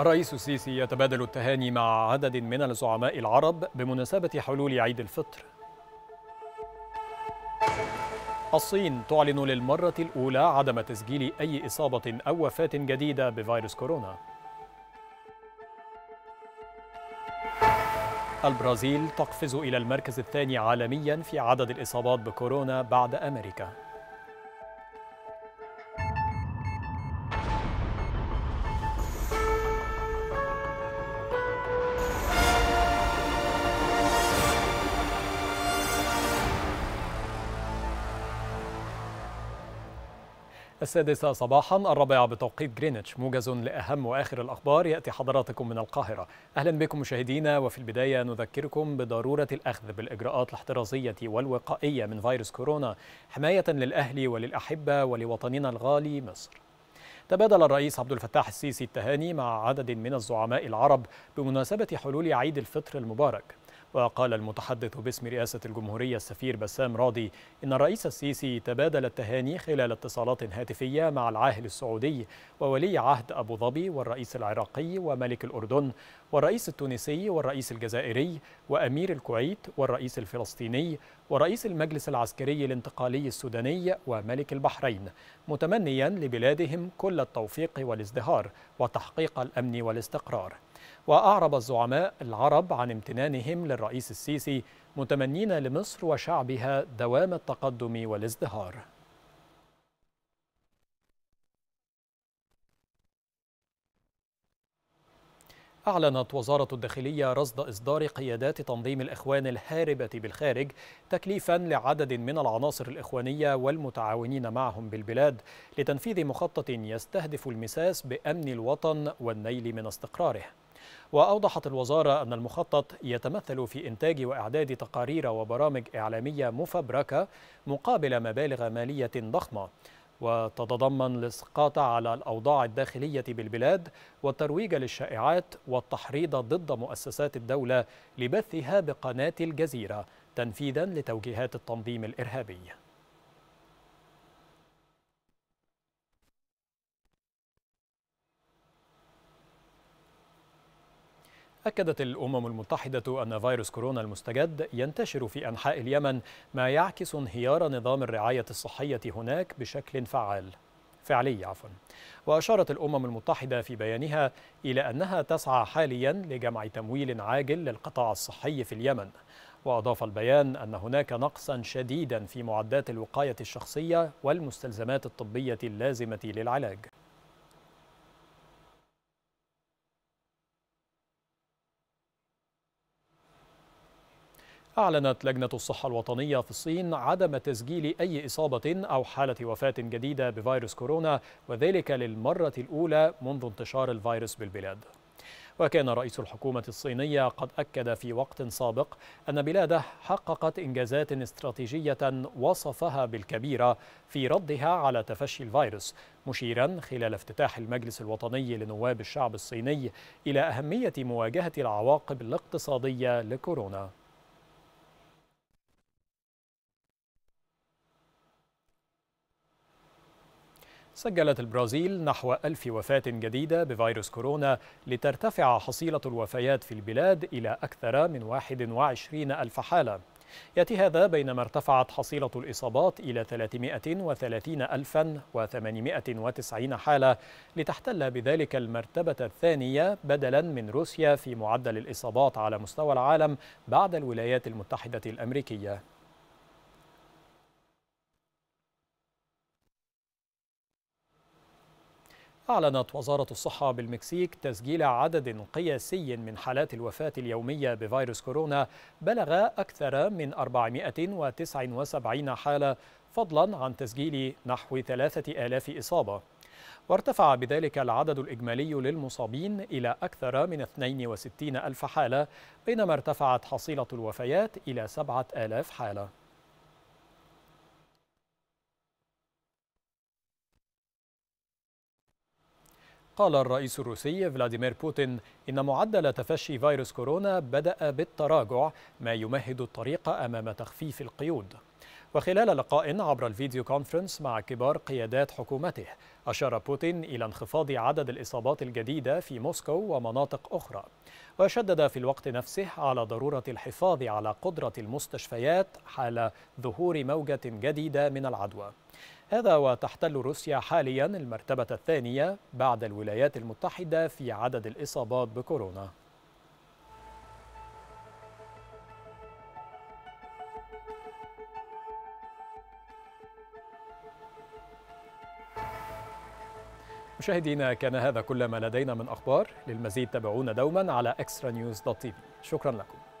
الرئيس السيسي يتبادل التهاني مع عدد من الزعماء العرب بمناسبة حلول عيد الفطر الصين تعلن للمرة الأولى عدم تسجيل أي إصابة أو وفاة جديدة بفيروس كورونا البرازيل تقفز إلى المركز الثاني عالمياً في عدد الإصابات بكورونا بعد أمريكا السادسة صباحا الرابعة بتوقيت جرينتش موجز لأهم وآخر الأخبار يأتي حضراتكم من القاهرة أهلا بكم مشاهدينا وفي البداية نذكركم بضرورة الأخذ بالإجراءات الاحترازية والوقائية من فيروس كورونا حماية للأهل وللأحبة ولوطننا الغالي مصر تبادل الرئيس عبد الفتاح السيسي التهاني مع عدد من الزعماء العرب بمناسبة حلول عيد الفطر المبارك وقال المتحدث باسم رئاسة الجمهورية السفير بسام راضي إن الرئيس السيسي تبادل التهاني خلال اتصالات هاتفية مع العاهل السعودي وولي عهد أبو ظبي والرئيس العراقي وملك الأردن والرئيس التونسي والرئيس الجزائري وأمير الكويت والرئيس الفلسطيني ورئيس المجلس العسكري الانتقالي السوداني وملك البحرين متمنيا لبلادهم كل التوفيق والازدهار وتحقيق الأمن والاستقرار وأعرب الزعماء العرب عن امتنانهم للرئيس السيسي متمنين لمصر وشعبها دوام التقدم والازدهار أعلنت وزارة الداخلية رصد إصدار قيادات تنظيم الإخوان الهاربة بالخارج تكليفا لعدد من العناصر الإخوانية والمتعاونين معهم بالبلاد لتنفيذ مخطط يستهدف المساس بأمن الوطن والنيل من استقراره وأوضحت الوزارة أن المخطط يتمثل في إنتاج وإعداد تقارير وبرامج إعلامية مفبركة مقابل مبالغ مالية ضخمة وتتضمن الاسقاط على الاوضاع الداخليه بالبلاد والترويج للشائعات والتحريض ضد مؤسسات الدوله لبثها بقناه الجزيره تنفيذا لتوجيهات التنظيم الارهابي أكدت الأمم المتحدة أن فيروس كورونا المستجد ينتشر في أنحاء اليمن ما يعكس انهيار نظام الرعاية الصحية هناك بشكل فعال فعلي عفوا وأشارت الأمم المتحدة في بيانها إلى أنها تسعى حاليا لجمع تمويل عاجل للقطاع الصحي في اليمن وأضاف البيان أن هناك نقصا شديدا في معدات الوقاية الشخصية والمستلزمات الطبية اللازمة للعلاج أعلنت لجنة الصحة الوطنية في الصين عدم تسجيل أي إصابة أو حالة وفاة جديدة بفيروس كورونا وذلك للمرة الأولى منذ انتشار الفيروس بالبلاد وكان رئيس الحكومة الصينية قد أكد في وقت سابق أن بلاده حققت إنجازات استراتيجية وصفها بالكبيرة في ردها على تفشي الفيروس مشيرا خلال افتتاح المجلس الوطني لنواب الشعب الصيني إلى أهمية مواجهة العواقب الاقتصادية لكورونا سجلت البرازيل نحو ألف وفاة جديدة بفيروس كورونا لترتفع حصيلة الوفيات في البلاد إلى أكثر من 21 ألف حالة يأتي هذا بينما ارتفعت حصيلة الإصابات إلى 330890 حالة لتحتل بذلك المرتبة الثانية بدلا من روسيا في معدل الإصابات على مستوى العالم بعد الولايات المتحدة الأمريكية أعلنت وزارة الصحة بالمكسيك تسجيل عدد قياسي من حالات الوفاة اليومية بفيروس كورونا بلغ أكثر من 479 حالة فضلا عن تسجيل نحو 3000 إصابة وارتفع بذلك العدد الإجمالي للمصابين إلى أكثر من 62 ألف حالة بينما ارتفعت حصيلة الوفيات إلى 7000 حالة قال الرئيس الروسي فلاديمير بوتين إن معدل تفشي فيروس كورونا بدأ بالتراجع ما يمهد الطريق أمام تخفيف القيود وخلال لقاء عبر الفيديو كونفرنس مع كبار قيادات حكومته أشار بوتين إلى انخفاض عدد الإصابات الجديدة في موسكو ومناطق أخرى وشدد في الوقت نفسه على ضرورة الحفاظ على قدرة المستشفيات حال ظهور موجة جديدة من العدوى هذا وتحتل روسيا حاليا المرتبة الثانية بعد الولايات المتحدة في عدد الإصابات بكورونا مشاهدينا كان هذا كل ما لدينا من أخبار للمزيد تابعونا دوما على extranews.tv شكرا لكم